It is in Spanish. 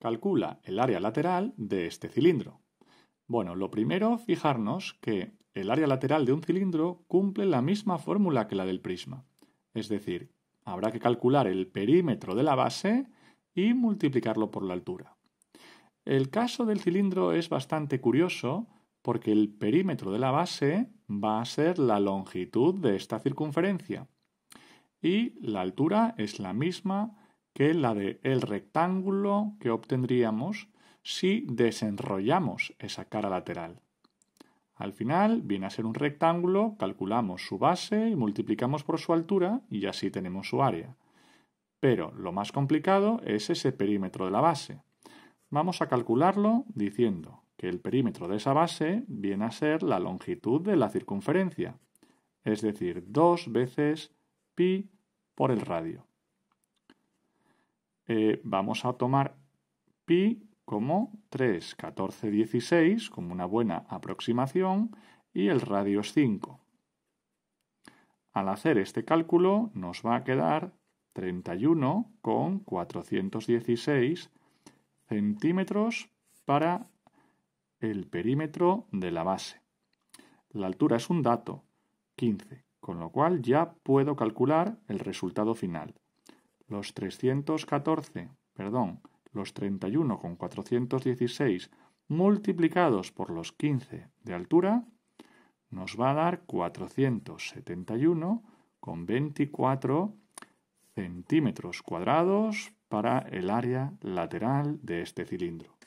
Calcula el área lateral de este cilindro. Bueno, lo primero, fijarnos que el área lateral de un cilindro cumple la misma fórmula que la del prisma. Es decir, habrá que calcular el perímetro de la base y multiplicarlo por la altura. El caso del cilindro es bastante curioso porque el perímetro de la base va a ser la longitud de esta circunferencia y la altura es la misma que la de el rectángulo que obtendríamos si desenrollamos esa cara lateral. Al final viene a ser un rectángulo, calculamos su base y multiplicamos por su altura y así tenemos su área. Pero lo más complicado es ese perímetro de la base. Vamos a calcularlo diciendo que el perímetro de esa base viene a ser la longitud de la circunferencia, es decir, dos veces pi por el radio. Eh, vamos a tomar pi como 3, 14, 16, como una buena aproximación, y el radio es 5. Al hacer este cálculo nos va a quedar 31,416 centímetros para el perímetro de la base. La altura es un dato, 15, con lo cual ya puedo calcular el resultado final los 314, perdón, los 31 con 416 multiplicados por los 15 de altura nos va a dar 471 con 24 centímetros cuadrados para el área lateral de este cilindro.